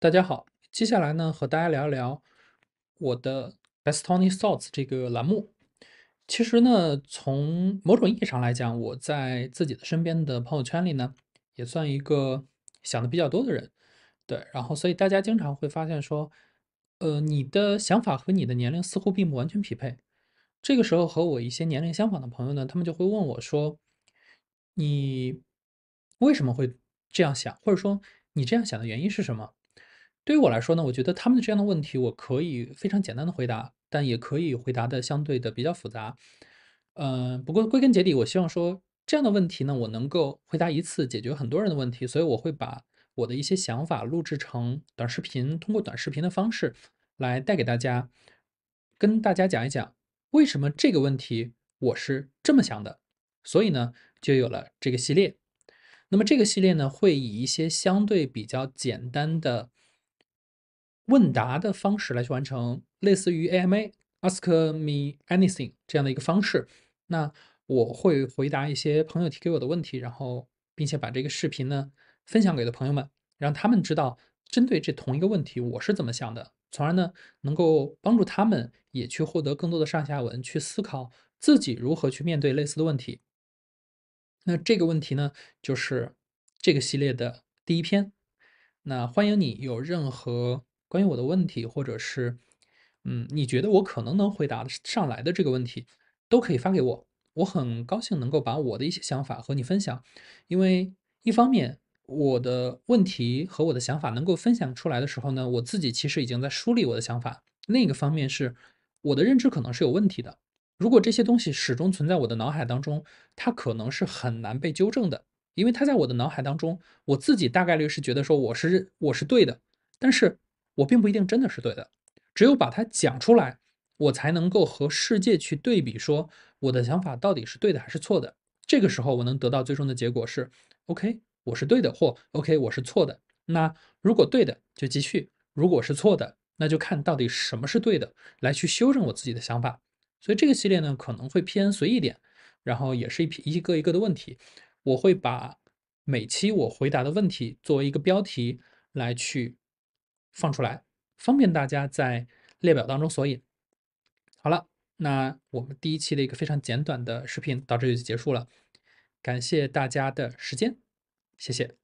大家好，接下来呢，和大家聊一聊我的 “S b e Tony Thoughts” 这个栏目。其实呢，从某种意义上来讲，我在自己的身边的朋友圈里呢，也算一个想的比较多的人。对，然后所以大家经常会发现说，呃，你的想法和你的年龄似乎并不完全匹配。这个时候，和我一些年龄相仿的朋友呢，他们就会问我说：“你为什么会这样想？或者说，你这样想的原因是什么？”对于我来说呢，我觉得他们的这样的问题，我可以非常简单的回答，但也可以回答的相对的比较复杂。嗯，不过归根结底，我希望说这样的问题呢，我能够回答一次，解决很多人的问题。所以我会把我的一些想法录制成短视频，通过短视频的方式来带给大家，跟大家讲一讲为什么这个问题我是这么想的。所以呢，就有了这个系列。那么这个系列呢，会以一些相对比较简单的。问答的方式来去完成，类似于 A M A Ask Me Anything 这样的一个方式。那我会回答一些朋友提给我的问题，然后并且把这个视频呢分享给的朋友们，让他们知道针对这同一个问题我是怎么想的，从而呢能够帮助他们也去获得更多的上下文，去思考自己如何去面对类似的问题。那这个问题呢就是这个系列的第一篇。那欢迎你有任何。关于我的问题，或者是嗯，你觉得我可能能回答上来的这个问题，都可以发给我。我很高兴能够把我的一些想法和你分享，因为一方面我的问题和我的想法能够分享出来的时候呢，我自己其实已经在梳理我的想法；另一个方面是我的认知可能是有问题的。如果这些东西始终存在我的脑海当中，它可能是很难被纠正的，因为它在我的脑海当中，我自己大概率是觉得说我是我是对的，但是。我并不一定真的是对的，只有把它讲出来，我才能够和世界去对比，说我的想法到底是对的还是错的。这个时候，我能得到最终的结果是：OK，我是对的，或 OK，我是错的。那如果对的就继续；如果是错的，那就看到底什么是对的，来去修正我自己的想法。所以这个系列呢，可能会偏随意点，然后也是一批一个一个的问题。我会把每期我回答的问题作为一个标题来去。放出来，方便大家在列表当中索引。好了，那我们第一期的一个非常简短的视频到这里就结束了，感谢大家的时间，谢谢。